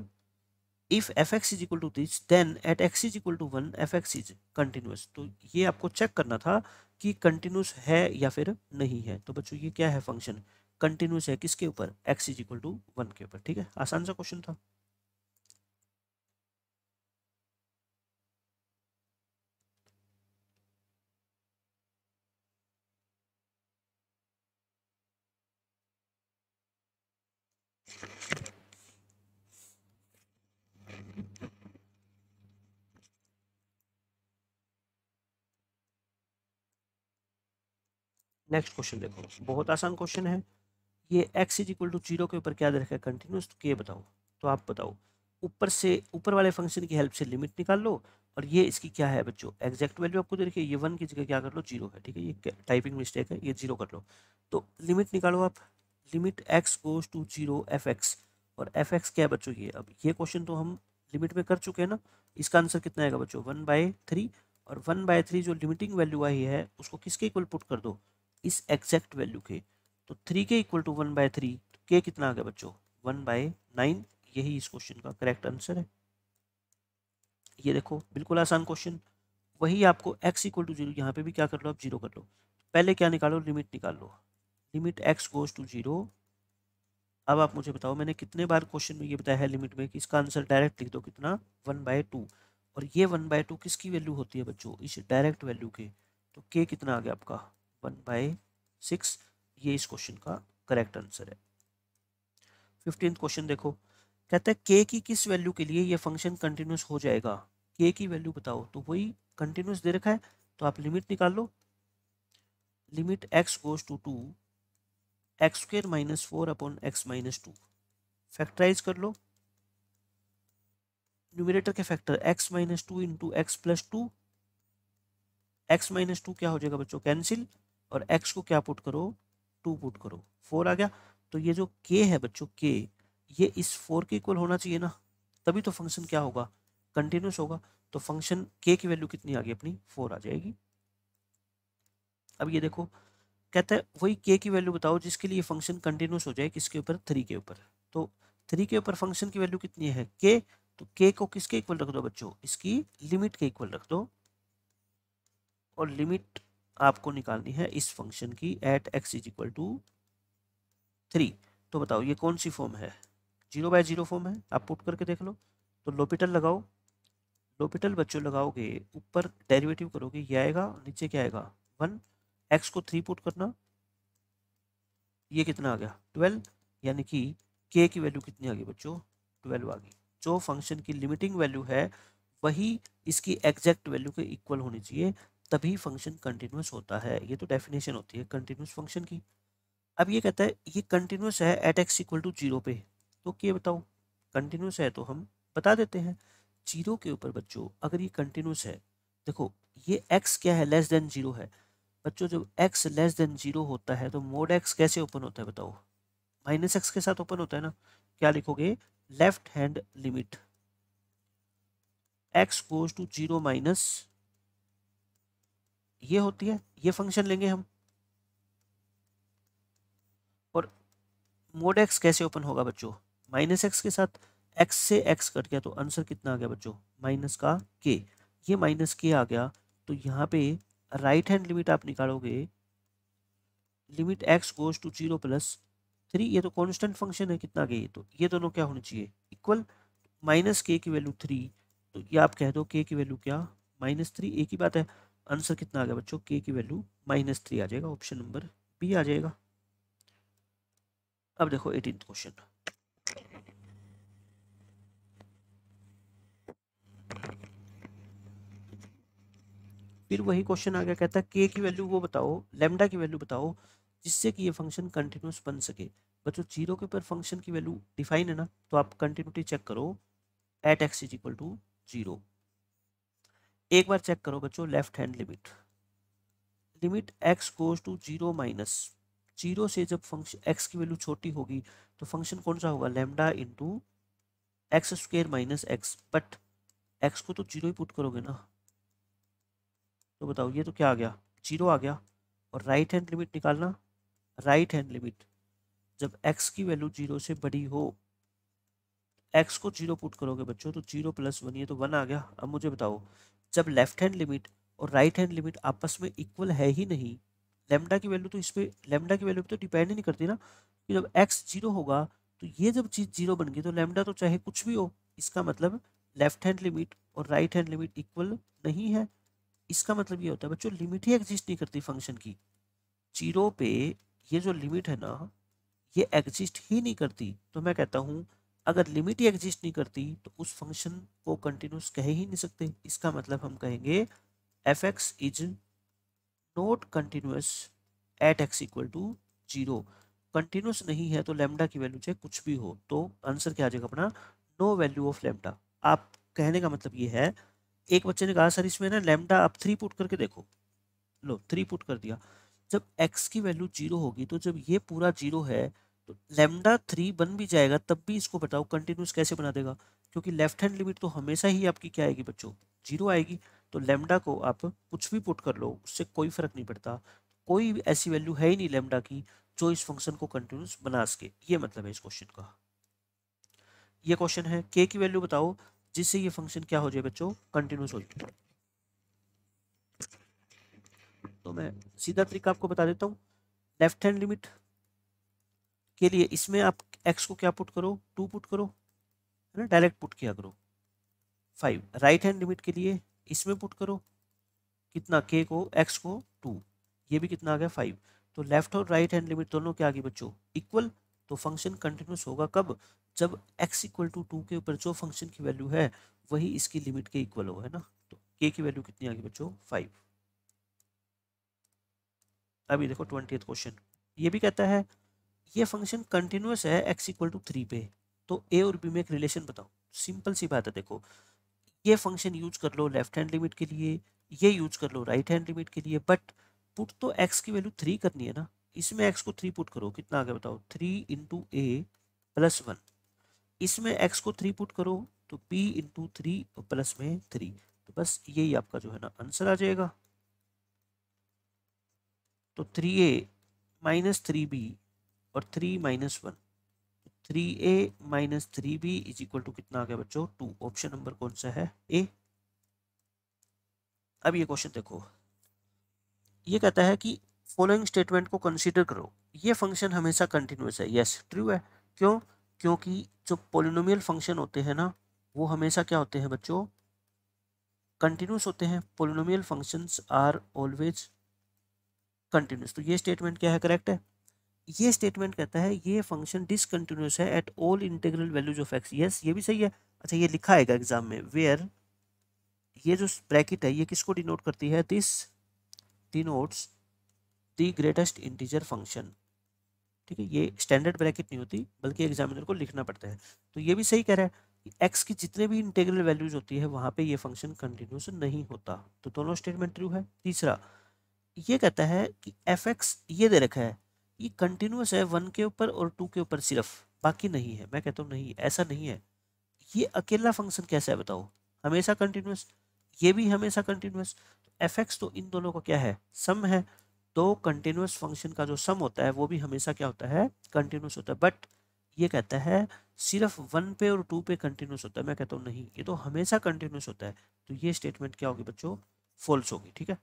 if f x is equal to this then at x is equal to one f x is continuous तो ये आपको चेक करना था कि कंटिन्यूस है या फिर नहीं है तो बच्चों ये क्या है फंक्शन कंटिन्यूस है किसके ऊपर x is equal to one के ऊपर ठीक है आसान सा क्वेश्चन था नेक्स्ट क्वेश्चन देखो बहुत आसान क्वेश्चन है ये x is equal to zero के ऊपर क्या दे रखा है कंटिन्यूस तो ये बताओ तो आप बताओ ऊपर से ऊपर वाले फंक्शन की हेल्प से लिमिट निकाल लो और ये इसकी क्या है बच्चों एग्जैक्ट वैल्यू आपको दे रखिए ये वन की जगह क्या कर लो जीरो है ठीक है ये टाइपिंग मिस्टेक है ये जीरो कर लो तो लिमिट निकालो आप limit x goes to zero f x और एफ एक्स क्या है बच्चों ये अब ये क्वेश्चन तो हम लिमिट में कर चुके हैं ना इसका आंसर कितना आएगा बच्चों वन बाय थ्री और वन बाय थ्री जो लिमिटिंग वैल्यू आई है उसको किसके इक्वल पुट कर दो इस एग्जैक्ट वैल्यू के तो three k equal to one by three के कितना आ गया बच्चों वन बाय नाइन यही इस क्वेश्चन का करेक्ट आंसर है ये देखो बिल्कुल आसान क्वेश्चन वही आपको एक्स इक्वल टू जीरो यहाँ पे भी क्या कर लो आप जीरो कर लो पहले क्या निकालो लिमिट निकाल लो limit x goes to zero अब आप मुझे बताओ मैंने कितने बार क्वेश्चन में ये बताया है लिमिट में कि इसका आंसर डायरेक्ट लिख दो कितना वन बाय टू और ये वन बाय टू किसकी वैल्यू होती है बच्चों इस डायरेक्ट वैल्यू के तो के कितना आ गया आपका वन बाई सिक्स ये इस क्वेश्चन का करेक्ट आंसर है फिफ्टीन क्वेश्चन देखो कहता है के की किस वैल्यू के लिए ये फंक्शन कंटिन्यूस हो जाएगा के की वैल्यू बताओ तो वही कंटिन्यूस दे रखा है तो आप लिमिट निकाल लो limit x goes to two x square minus four upon x minus two factorise कर लो न्यूमिनेटर के factor x minus two into x plus two x minus two क्या हो जाएगा बच्चों कैंसिल और एक्स को क्या पुट करो टू पुट करो फोर आ गया तो ये जो के है बच्चों के ये इस फोर के इक्वल होना चाहिए ना तभी तो फंक्शन क्या होगा कंटिन्यूस होगा तो फंक्शन के की वैल्यू कितनी आ गई अपनी फोर आ जाएगी अब ये देखो कहते हैं वही के की वैल्यू बताओ जिसके लिए फंक्शन कंटिन्यूस हो जाए किसके ऊपर थ्री के ऊपर तो थ्री के ऊपर फंक्शन की वैल्यू कितनी है के तो के को किसके इक्वल रख दो बच्चों इसकी लिमिट के इक्वल रख दो और लिमिट आपको निकालनी है इस फंक्शन की at x is equal to three तो बताओ ये कौन सी फॉर्म है जीरो बाय जीरो फॉर्म है आप पुट करके देख लो तो लोपिटल लगाओ लोपिटल बच्चों लगाओगे ऊपर डेरिवेटिव करोगे ये आएगा नीचे क्या आएगा वन एक्स को थ्री पुट करना ये कितना आ गया ट्वेल्व यानी कि के की वैल्यू कितनी आ गई बच्चों ट्वेल्व आ गई जो फंक्शन की लिमिटिंग वैल्यू है वही इसकी एग्जैक्ट वैल्यू के इक्वल होनी चाहिए तभी फंक्शन कंटिन्यूस होता है ये तो डेफिनेशन होती है कंटिन्यूस फंक्शन की अब ये कहता है ये कंटिन्यूस है at x equal to zero पे तो क्या बताओ कंटिन्यूस है तो हम बता देते हैं जीरो के ऊपर बच्चों अगर ये कंटिन्यूस है देखो ये एक्स क्या है लेस देन जीरो है बच्चों जब एक्स लेस देन जीरो होता है तो मोड एक्स कैसे ओपन होता है बताओ माइनस एक्स के साथ ओपन होता है ना क्या लिखोगे left hand limit x goes to zero minus ये होती है ये फंक्शन लेंगे हम और मोड एक्स कैसे ओपन होगा बच्चों माइनस एक्स के साथ एक्स से एक्स कट गया तो आंसर कितना आ गया बच्चों माइनस का के ये माइनस के आ गया तो यहाँ पे राइट हैंड लिमिट आप निकालोगे limit x goes to zero plus three ये तो कांस्टेंट फंक्शन है कितना के तो ये दोनों क्या होने चाहिए इक्वल माइनस के की वैल्यू थ्री तो ये आप कह दो के की वैल्यू क्या माइनस थ्री एक ही बात है आंसर कितना आ गया बच्चों के की वैल्यू माइनस थ्री आ जाएगा ऑप्शन नंबर बी आ जाएगा अब देखो एटीन क्वेश्चन फिर वही क्वेश्चन आ गया कहता है के की वैल्यू वो बताओ लेमडा की वैल्यू बताओ जिससे कि ये फंक्शन कंटिन्यूस बन सके बच्चों जीरो के ऊपर फंक्शन की वैल्यू डिफाइन है ना तो आप कंटिन्यूटी चेक करो at x is equal to zero एक बार चेक करो बच्चों left hand limit limit x goes to zero minus zero से जब फंक्शन एक्स की वैल्यू छोटी होगी तो फंक्शन कौन सा होगा lambda into x square minus x but x को तो जीरो ही पुट करोगे ना तो बताओ ये तो क्या आ गया जीरो आ गया और राइट हैंड लिमिट निकालना राइट हैंड लिमिट जब एक्स की वैल्यू जीरो से बड़ी हो एक्स को जीरो पुट करोगे बच्चों तो जीरो प्लस वन ये तो वन आ गया अब मुझे बताओ जब लेफ्ट हैंड लिमिट और राइट हैंड लिमिट आपस में इक्वल है ही नहीं लेमडा की वैल्यू तो इस पर लेमडा की वैल्यू तो डिपेंड ही नहीं करती ना कि जब एक्स जीरो होगा तो ये जब चीज़ जीरो बन गई तो लेमडा तो चाहे कुछ भी हो इसका मतलब लेफ्ट हैंड लिमिट और राइट हैंड लिमिट इक्वल नहीं है इसका मतलब ये होता है बच्चों लिमिट ही एग्जिस्ट नहीं करती फंक्शन की जीरो पे ये जो लिमिट है ना ये एग्जिस्ट ही नहीं करती तो मैं कहता हूँ अगर लिमिट ही एग्जिस्ट नहीं करती तो उस फंक्शन को कंटिन्यूस कह ही नहीं सकते इसका मतलब हम कहेंगे f x is not continuous at x equal to zero continuous नहीं है तो लेमडा की वैल्यू चाहे कुछ भी हो तो आंसर क्या आ जाएगा अपना नो वैल्यू ऑफ लेमडा आप कहने का मतलब ये है एक बच्चे ने कहा सर इसमें ना लेमडा आप थ्री पुट करके देखो लो थ्री पुट कर दिया जब एक्स की वैल्यू जीरो होगी तो जब ये पूरा जीरो है तो लेमडा थ्री बन भी जाएगा तब भी इसको बताओ कंटिन्यूस कैसे बना देगा क्योंकि लेफ्ट हैंड लिमिट तो हमेशा ही आपकी क्या आएगी बच्चों जीरो आएगी तो लेमडा को आप कुछ भी पुट कर लो उससे कोई फर्क नहीं पड़ता कोई ऐसी वैल्यू है ही नहीं लेमडा की जो इस फंक्शन को कंटिन्यूस बना सके ये मतलब है इस क्वेश्चन का ये क्वेश्चन है के की वैल्यू बताओ जिससे ये फंक्शन क्या हो जाए बच्चों कंटिन्यूस हो जाए तो मैं सीधा तरीका आपको बता देता हूँ लेफ्ट हैंड लिमिट के लिए इसमें आप एक्स को क्या पुट करो टू पुट करो है ना डायरेक्ट पुट किया करो फाइव राइट हैंड लिमिट के लिए इसमें पुट करो कितना के को एक्स को टू ये भी कितना आ गया फाइव तो लेफ्ट और राइट हैंड लिमिट दोनों क्या आ गई बच्चों इक्वल तो फंक्शन कंटिन्यूस होगा कब जब एक्स इक्वल टू टू के ऊपर जो फंक्शन की वैल्यू है वही इसकी लिमिट के इक्वल हो है ना तो के की वैल्यू कितनी आ गई बच्चों फाइव अभी देखो ट्वेंटी क्वेश्चन ये भी कहता है ये फंक्शन कंटिन्यूस है एक्स इक्वल टू थ्री पे तो ए और बी में एक रिलेशन बताओ सिंपल सी बात है देखो ये फंक्शन यूज कर लो लेफ्ट हैंड लिमिट के लिए ये यूज कर लो राइट हैंड लिमिट के लिए बट पुट तो एक्स की वैल्यू थ्री करनी है ना इसमें एक्स को थ्री पुट करो कितना आगे बताओ three into a plus one इसमें एक्स को थ्री पुट करो तो बी इंटू थ्री प्लस में थ्री तो बस यही आपका जो है ना आंसर आ जाएगा तो three a minus three b और three minus one three a minus three b is equal to कितना आ गया बच्चों टू ऑप्शन नंबर कौन सा है ए अब ये क्वेश्चन देखो ये कहता है कि फॉलोइंग स्टेटमेंट को कंसीडर करो ये फंक्शन हमेशा कंटिन्यूस है यस ट्रू है क्यों क्योंकि जो पोलिनोमियल फंक्शन होते हैं ना वो हमेशा क्या होते हैं बच्चों कंटिन्यूस होते हैं polynomial functions are always continuous तो ये स्टेटमेंट क्या है करेक्ट है ये स्टेटमेंट कहता है ये फंक्शन डिसकंटिन्यूस है at all integral values of x yes ये भी सही है अच्छा ये लिखा आएगा एग्जाम में वेयर ये जो ब्रैकेट है ये किसको डिनोट करती है this denotes the greatest integer function ठीक है ये स्टैंडर्ड ब्रैकेट नहीं होती बल्कि एग्जामिनर को लिखना पड़ता है तो ये भी सही कह रहा है कि एक्स की जितने भी इंटेग्रल वैल्यूज होती है वहाँ पे ये फंक्शन कंटिन्यूस नहीं होता तो दोनों स्टेटमेंट ट्रू है तीसरा ये कहता है कि एफ एक्स ये दे रखा है ये कंटिन्यूस है वन के ऊपर और टू के ऊपर सिर्फ बाकी नहीं है मैं कहता हूँ नहीं ऐसा नहीं है ये अकेला फंक्शन कैसा है बताओ हमेशा कंटिन्यूस ये भी हमेशा कंटिन्यूस एफ एक्स तो इन दोनों का क्या है सम है तो कंटिन्यूस फंक्शन का जो सम होता है वो भी हमेशा क्या होता है कंटिन्यूस होता है बट ये कहता है सिर्फ वन पे और टू पे कंटिन्यूस होता है मैं कहता हूँ नहीं ये तो हमेशा कंटिन्यूस होता है तो ये स्टेटमेंट क्या होगी बच्चों फॉल्स होगी ठीक है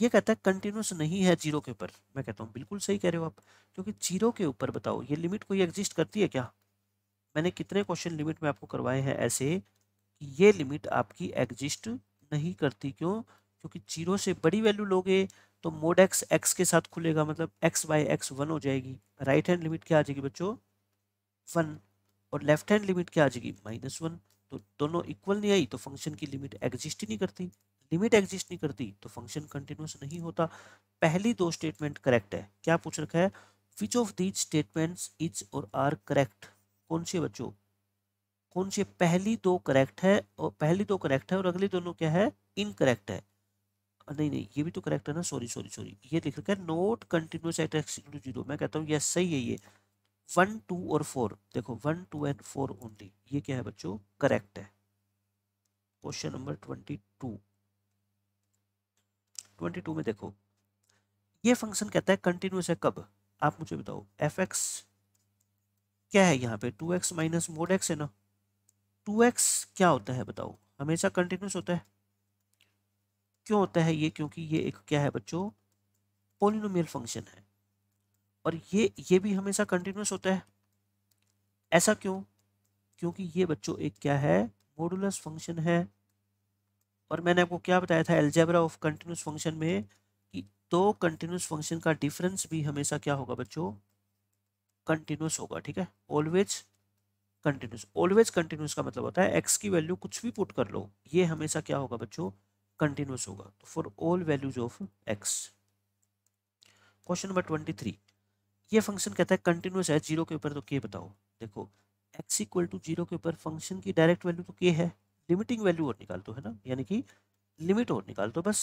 ये कहता है कंटिन्यूस नहीं है जीरो के ऊपर मैं कहता हूँ बिल्कुल सही कह रहे हो आप क्योंकि जीरो के ऊपर बताओ ये लिमिट कोई एग्जिस्ट करती है क्या मैंने कितने क्वेश्चन लिमिट में आपको करवाए हैं ऐसे ये लिमिट आपकी एग्जिस्ट नहीं करती क्यों क्योंकि जीरो से बड़ी वैल्यू लोगे तो मोड एक्स एक्स के साथ खुलेगा मतलब एक्स बाई एक्स वन हो जाएगी राइट हैंड लिमिट क्या आ जाएगी बच्चों वन और लेफ्ट हैंड लिमिट क्या आ जाएगी माइनस वन तो दोनों इक्वल नहीं आई तो फंक्शन की लिमिट एग्जिस्ट ही नहीं करती लिमिट एग्जिस्ट नहीं करती तो फंक्शन कंटिन्यूस नहीं होता पहली दो स्टेटमेंट करेक्ट है क्या पूछ रखा है which of these statements is or are correct कौन से बच्चों कौन से पहली दो करेक्ट है और पहली दो करेक्ट है और अगली दोनों क्या है इनकरेक्ट है नहीं नहीं ये भी तो करेक्ट है ना सॉरी सॉरी सॉरी ये लिख रखा है not continuous at x to zero मैं कहता हूँ यस सही है ये वन टू और फोर देखो one two and four only ये क्या है बच्चों करेक्ट है question number twenty two twenty two में देखो ये फंक्शन कहता है कंटिन्यूस है कब आप मुझे बताओ एफ एक्स क्या है यहाँ पे two x minus mod x है ना टू एक्स क्या होता है बताओ हमेशा कंटिन्यूस होता है क्यों होता है ये क्योंकि ये एक क्या है बच्चों पोलिनोमियल फंक्शन है और ये ये भी हमेशा कंटिन्यूस होता है ऐसा क्यों क्योंकि ये बच्चों एक क्या है मोडुलस फंक्शन है और मैंने आपको क्या बताया था एल्जेब्रा ऑफ कंटिन्यूस फंक्शन में कि दो कंटिन्यूस फंक्शन का डिफरेंस भी हमेशा क्या होगा बच्चों कंटिन्यूस होगा ठीक है ऑलवेज कंटिन्यूस ऑलवेज कंटिन्यूस का मतलब होता है एक्स की वैल्यू कुछ भी पुट कर लो ये हमेशा क्या होगा बच्चों कंटिन्यूस होगा तो for all values of x question number twenty three ये फंक्शन कहता है कंटिन्यूस है जीरो के ऊपर तो के बताओ देखो एक्स इक्वल टू जीरो के ऊपर फंक्शन की डायरेक्ट वैल्यू तो के है लिमिटिंग वैल्यू और निकाल दो है ना यानी कि लिमिट और निकाल दो बस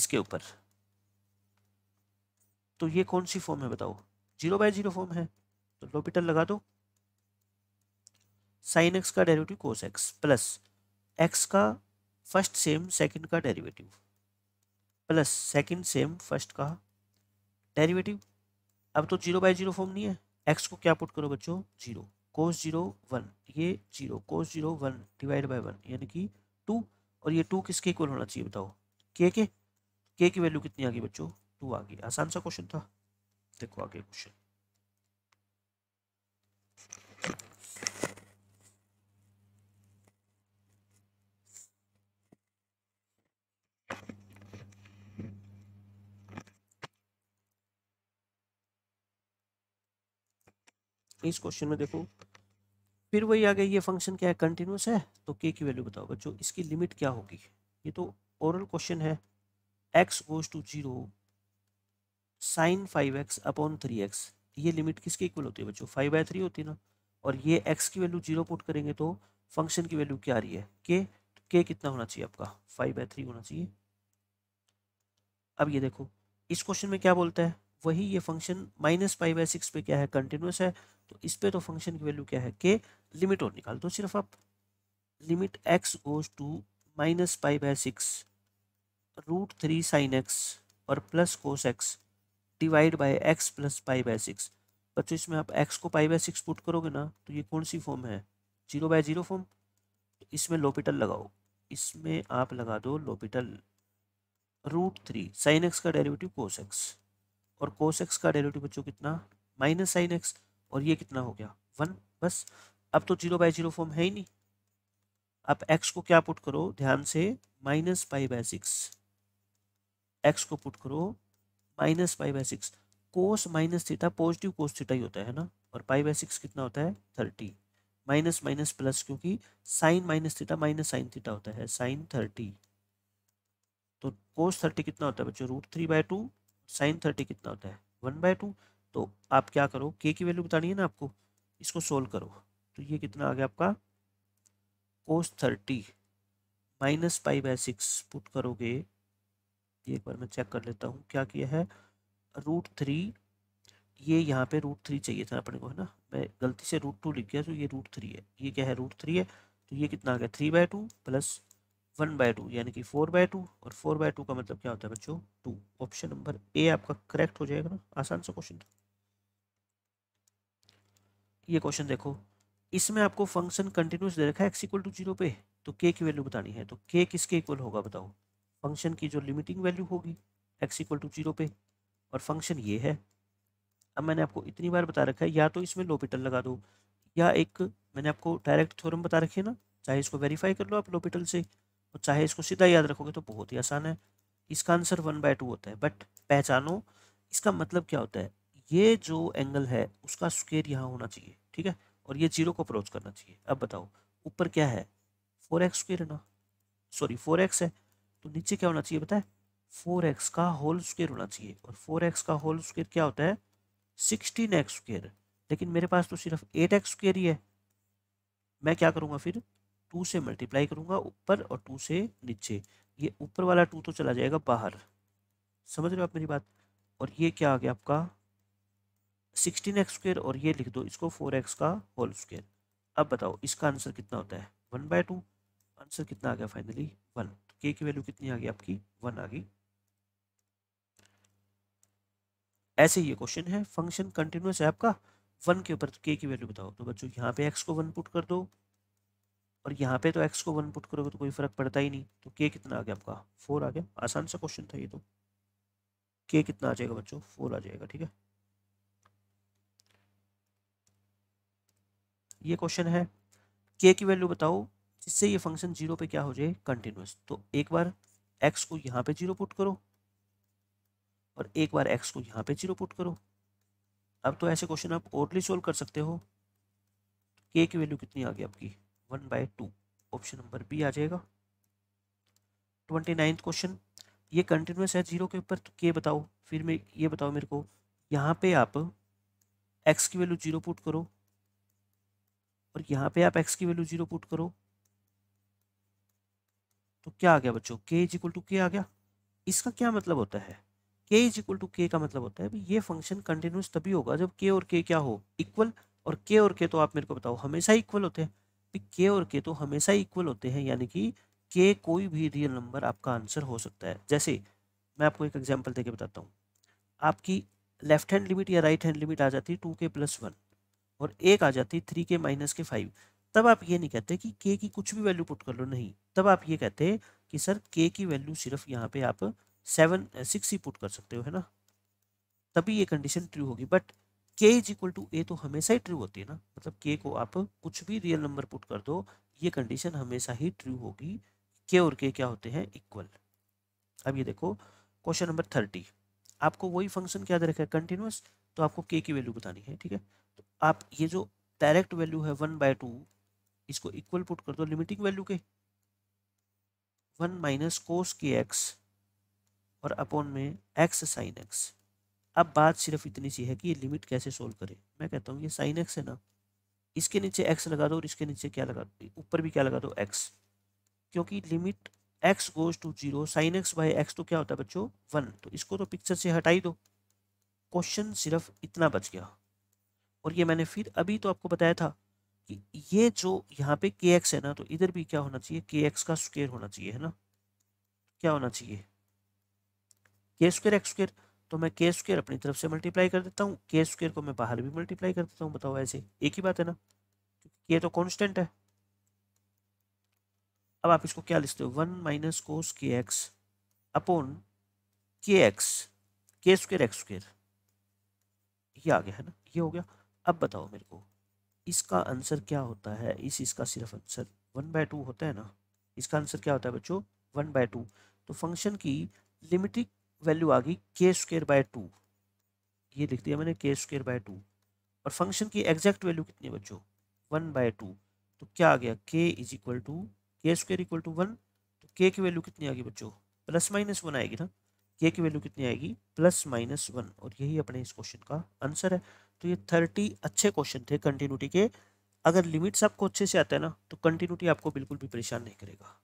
इसके ऊपर तो ये कौन सी फॉर्म है बताओ जीरो बाय जीरो फॉर्म है तो लोपिटल लगा दो साइन एक्स का derivative cos x plus x का फर्स्ट सेम सेकंड का derivative plus second same first का डेरिवेटिव अब तो जीरो बाय जीरो फॉर्म नहीं है एक्स को क्या पुट करो बच्चों जीरो कोस जीरो वन ये zero cos zero one divide by one यानी कि टू और ये टू किसके इक्वल होना चाहिए बताओ के के के की वैल्यू कितनी आ गई बच्चों टू आ गई आसान सा क्वेश्चन था देखो आगे क्वेश्चन इस क्वेश्चन में देखो फिर वही आ गया ये फंक्शन क्या है कंटिन्यूस है तो के की वैल्यू बताओ बच्चों इसकी लिमिट क्या होगी ये तो ओरल क्वेश्चन है x goes to zero sine five x upon three x ये लिमिट किसके इक्वल होती है बच्चों फाइव बाई थ्री होती है ना और ये एक्स की वैल्यू जीरो पुट करेंगे तो फंक्शन की वैल्यू क्या आ रही है के तो के कितना होना चाहिए आपका फाइव बाई थ्री होना चाहिए अब ये देखो इस क्वेश्चन में क्या बोलता है वही ये function minus pi by six पे क्या है कंटिन्यूस है तो इस पे तो फंक्शन की वैल्यू क्या है के लिमिट और निकाल दो सिर्फ आप limit x goes to minus pi by six root three sine x और plus cos x divide by x plus pi by six बच्चों इसमें आप एक्स को पाई बाई सिक्स पुट करोगे ना तो ये कौन सी फॉर्म है जीरो बाय जीरो फॉर्म तो इसमें लोपिटल लगाओ इसमें आप लगा दो L'Hopital root three sine x का डेरिवेटिव कोस एक्स और कोस एक्स का डेरिवेटिव बच्चों कितना माइनस साइन एक्स और ये कितना हो गया वन बस अब तो जीरो बाई जीरो फॉर्म है ही नहीं अब एक्स को क्या पुट करो ध्यान से minus pi by six x को पुट करो minus pi by six cos minus theta positive cos theta ही होता है ना और पाई बाय सिक्स कितना होता है थर्टी माइनस माइनस प्लस क्योंकि sine minus theta minus sine theta होता है साइन थर्टी तो कोस थर्टी कितना होता है बच्चों root three by two sine thirty कितना होता है वन बाय टू तो आप क्या करो के की वैल्यू बतानी है ना आपको इसको सोल्व करो तो ये कितना आ गया आपका cos thirty minus pi by six put करोगे ये एक बार मैं चेक कर लेता हूँ क्या किया है रूट थ्री ये यहाँ पे रूट थ्री चाहिए था अपने को है ना मैं गलती से रूट टू लिख गया तो ये रूट थ्री है ये क्या है रूट थ्री है तो ये कितना आ गया three by two plus one by two यानी कि फोर बाय टू और फोर बाय टू का मतलब क्या होता है बच्चों टू ऑप्शन नंबर ए आपका करेक्ट हो जाएगा ना आसान सा क्वेश्चन ये क्वेश्चन देखो इसमें आपको फंक्शन कंटिन्यूस दे रखा है एक्स इक्वल टू जीरो पे तो के की वैल्यू बतानी है तो के किसके इक्वल होगा बताओ फंक्शन की जो लिमिटिंग वैल्यू होगी एक्स इक्वल टू जीरो पे और फंक्शन ये है अब मैंने आपको इतनी बार बता रखा है या तो इसमें लोपिटल लगा दो या एक मैंने आपको डायरेक्ट थ्योरम बता रखी है ना चाहे इसको वेरीफाई कर लो आप लोपिटल से और चाहे इसको सीधा याद रखोगे तो बहुत ही आसान है इसका आंसर वन बाय टू होता है बट पहचानो इसका मतलब क्या होता है ये जो एंगल है उसका स्क्वेयर यहाँ होना चाहिए ठीक है और ये जीरो को अप्रोच करना चाहिए अब बताओ ऊपर क्या है फोर एक्स स्क्वेयर है ना सॉरी फोर एक्स है तो नीचे क्या होना चाहिए बताए फोर एक्स का होल स्क्वेयर होना चाहिए और फोर एक्स का होल स्क्वेयर क्या होता है सिक्सटीन एक्स स्क्वेयर लेकिन मेरे पास तो सिर्फ एट एक्स स्क्वेयर ही है मैं क्या करूँगा फिर टू से मल्टीप्लाई करूँगा ऊपर और टू से नीचे ये ऊपर वाला टू तो चला जाएगा बाहर समझ रहे हो आप मेरी बात और ये क्या आ गया आपका सिक्सटीन एक्स स्क्वेयर और ये लिख दो इसको फोर एक्स का होल स्क्वेयर अब बताओ इसका आंसर कितना होता है वन बाय टू आंसर कितना आ गया फाइनली वन तो के की वैल्यू कितनी आ गई आपकी वन आ गई ऐसे ही ये क्वेश्चन है फंक्शन कंटिन्यूस है आपका वन के ऊपर तो के की वैल्यू बताओ तो बच्चों यहाँ पे एक्स को वन पुट कर दो और यहाँ पे तो एक्स को वन पुट करोगे तो कोई फ़र्क पड़ता ही नहीं तो के कितना आ गया आपका फोर आ गया आसान सा क्वेश्चन था ये तो के कितना आ जाएगा बच्चों फोर आ जाएगा ठीक है ये क्वेश्चन है के की वैल्यू बताओ जिससे ये फंक्शन जीरो पे क्या हो जाए कंटिन्यूस तो एक बार एक्स को यहाँ पे जीरो पुट करो और एक बार एक्स को यहाँ पे जीरो पुट करो अब तो ऐसे क्वेश्चन आप ओरली सोल्व कर सकते हो के की वैल्यू कितनी आ गई आपकी one by two option number B आ जाएगा ट्वेंटी नाइन्थ क्वेश्चन ये कंटिन्यूस है जीरो के ऊपर तो के बताओ फिर मैं ये बताओ मेरे को यहाँ पे आप एक्स की वैल्यू जीरो पुट करो और यहाँ पे आप एक्स की वैल्यू जीरो पुट करो तो क्या आ गया बच्चों के इज इक्वल टू के आ गया इसका क्या मतलब होता है के इज इक्वल टू के का मतलब होता है भी ये फंक्शन कंटिन्यूस तभी होगा जब के और के क्या हो इक्वल और के और के तो आप मेरे को बताओ हमेशा इक्वल होते हैं तो के और के तो हमेशा इक्वल होते हैं यानी कि के कोई भी रियल नंबर आपका आंसर हो सकता है जैसे मैं आपको एक एग्जाम्पल देके बताता हूँ आपकी लेफ्ट हैंड लिमिट या राइट हैंड लिमिट आ जाती है टू के प्लस वन और एक आ जाती है थ्री के माइनस के फाइव तब आप ये नहीं कहते कि के की कुछ भी वैल्यू पुट कर लो नहीं तब आप ये कहते हैं कि सर के की वैल्यू सिर्फ यहाँ पे आप सेवन सिक्स ही पुट कर सकते हो है ना तभी ये कंडीशन ट्रू होगी but k is equal to a तो हमेशा ही ट्रू होती है ना मतलब के को आप कुछ भी रियल नंबर पुट कर दो ये कंडीशन हमेशा ही ट्रू होगी के और के क्या होते हैं इक्वल अब ये देखो क्वेश्चन नंबर थर्टी आपको वही फंक्शन क्या दे रखा है कंटिन्यूस तो आपको के की वैल्यू बतानी है ठीक है तो आप ये जो डायरेक्ट वैल्यू है वन बाय टू इसको इक्वल पुट कर दो लिमिटिंग वैल्यू के one minus cos k x और अपॉन में एक्स साइन एक्स अब बात सिर्फ इतनी सी है कि ये लिमिट कैसे सोल्व करें मैं कहता हूँ ये साइन एक्स है ना इसके नीचे एक्स लगा दो और इसके नीचे क्या लगा दो ऊपर भी क्या लगा दो एक्स क्योंकि limit x goes to zero sin x by x तो क्या होता है बच्चों वन तो इसको तो पिक्चर से हटाई दो क्वेश्चन सिर्फ इतना बच गया और ये मैंने फिर अभी तो आपको बताया था कि ये जो यहाँ पे के एक्स है ना तो इधर भी क्या होना चाहिए के एक्स का स्क्वेयर होना चाहिए है ना क्या होना चाहिए के स्क्वेयर एक्स स्क्वेयर तो मैं के स्क्वेयर अपनी तरफ से मल्टीप्लाई कर देता हूँ के स्क्वेयर को मैं बाहर भी मल्टीप्लाई कर देता हूँ बताओ ऐसे एक ही बात है ना क्योंकि के तो कॉन्स्टेंट है अब आप इसको क्या लिखते हो one minus cos k x upon k x k square x square ये आ गया है ना ये हो गया अब बताओ मेरे को इसका आंसर क्या होता है इस इसका सिर्फ आंसर वन बाय टू होता है ना इसका आंसर क्या होता है बच्चों वन बाय टू तो फंक्शन की लिमिटिंग वैल्यू आ गई के स्क्र बाय टू ये लिख दिया मैंने के स्क्र बाय टू और फंक्शन की एग्जैक्ट वैल्यू कितनी है बच्चों वन बाय टू तो क्या आ गया k is equal to k square equal to one तो के की वैल्यू कितनी आ गई बच्चों प्लस माइनस वन आएगी ना के की वैल्यू कितनी आएगी प्लस माइनस वन और यही अपने इस क्वेश्चन का आंसर है तो ये थर्टी अच्छे क्वेश्चन थे कंटिन्यूटी के अगर लिमिट्स आपको अच्छे से आता है ना तो कंटिन्यूटी आपको बिल्कुल भी परेशान नहीं करेगा